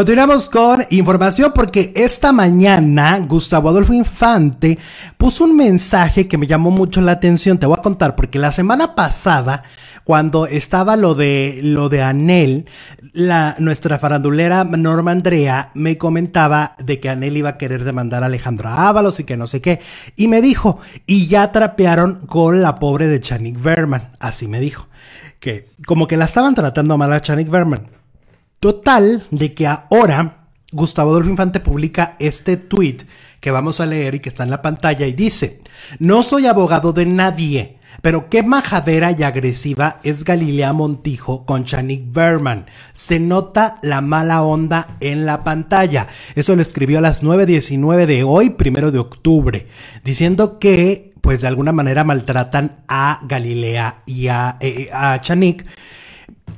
Continuamos con información porque esta mañana Gustavo Adolfo Infante puso un mensaje que me llamó mucho la atención. Te voy a contar porque la semana pasada, cuando estaba lo de lo de Anel, la, nuestra farandulera Norma Andrea me comentaba de que Anel iba a querer demandar a Alejandro Ábalos y que no sé qué. Y me dijo, y ya trapearon con la pobre de Chanik Berman. Así me dijo. Que como que la estaban tratando mal a Chanik Berman. Total, de que ahora Gustavo Adolfo Infante publica este tweet que vamos a leer y que está en la pantalla y dice, no soy abogado de nadie, pero qué majadera y agresiva es Galilea Montijo con Chanik Berman. Se nota la mala onda en la pantalla. Eso lo escribió a las 9.19 de hoy, primero de octubre, diciendo que pues de alguna manera maltratan a Galilea y a, eh, eh, a Chanik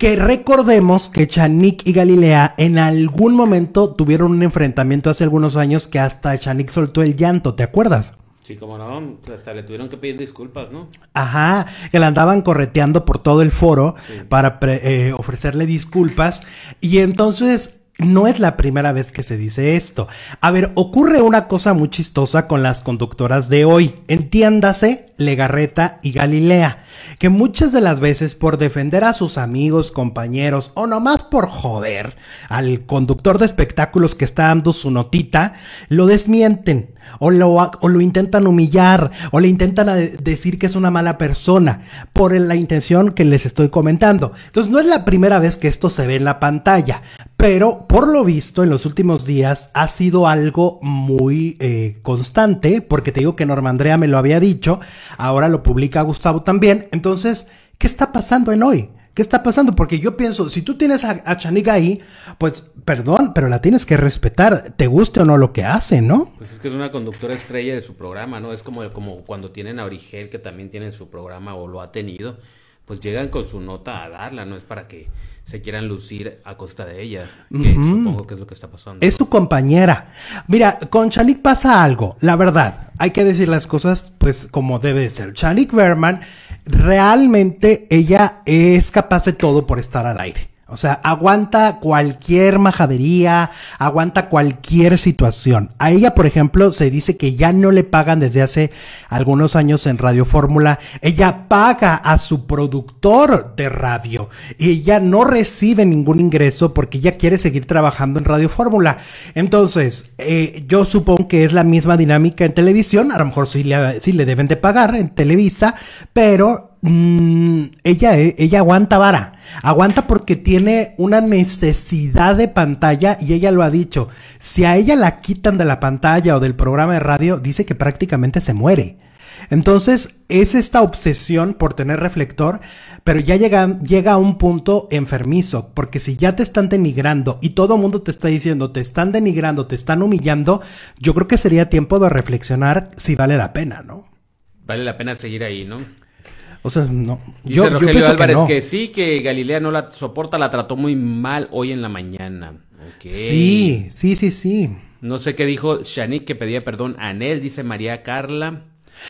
que recordemos que Chanik y Galilea en algún momento tuvieron un enfrentamiento hace algunos años que hasta Chanik soltó el llanto, ¿te acuerdas? Sí, como no, hasta le tuvieron que pedir disculpas, ¿no? Ajá, que la andaban correteando por todo el foro para eh, ofrecerle disculpas. Y entonces no es la primera vez que se dice esto. A ver, ocurre una cosa muy chistosa con las conductoras de hoy. Entiéndase, Legarreta y Galilea, que muchas de las veces por defender a sus amigos, compañeros o nomás por joder al conductor de espectáculos que está dando su notita, lo desmienten o lo, o lo intentan humillar o le intentan decir que es una mala persona por la intención que les estoy comentando. Entonces no es la primera vez que esto se ve en la pantalla, pero por lo visto en los últimos días ha sido algo muy eh, constante, porque te digo que Norma Andrea me lo había dicho, ahora lo publica Gustavo también, entonces, ¿qué está pasando en hoy? ¿Qué está pasando? Porque yo pienso, si tú tienes a, Chanik ahí, pues perdón, pero la tienes que respetar, te guste o no lo que hace, ¿no? Pues es que es una conductora estrella de su programa, ¿no? Es como, como cuando tienen a Origel, que también tienen su programa o lo ha tenido, pues llegan con su nota a darla, ¿no? Es para que se quieran lucir a costa de ella, que supongo que es lo que está pasando. Es su compañera. Mira, con Chanik pasa algo, la verdad, hay que decir las cosas pues como debe ser. Chanik Berman realmente ella es capaz de todo por estar al aire. O sea, aguanta cualquier majadería, aguanta cualquier situación. A ella, por ejemplo, se dice que ya no le pagan desde hace algunos años en Radio Fórmula. Ella paga a su productor de radio y ella no recibe ningún ingreso porque ella quiere seguir trabajando en Radio Fórmula. Entonces, eh, yo supongo que es la misma dinámica en televisión. A lo mejor sí sí le deben de pagar en Televisa, pero Mm, ella, eh, ella aguanta vara. Aguanta porque tiene una necesidad de pantalla y ella lo ha dicho. Si a ella la quitan de la pantalla o del programa de radio, dice que prácticamente se muere. Entonces es esta obsesión por tener reflector, pero ya llega, llega, a un punto enfermizo, porque si ya te están denigrando y todo el mundo te está diciendo, te están denigrando, te están humillando, yo creo que sería tiempo de reflexionar si vale la pena, ¿no? Vale la pena seguir ahí, ¿no? O sea, no. Dice yo, Rogelio Álvarez que, sí, que Galilea no la soporta, la trató muy mal hoy en la mañana. Sí, sí, sí, sí. No sé qué dijo Shanique que pedía perdón a Anel, dice María Carla.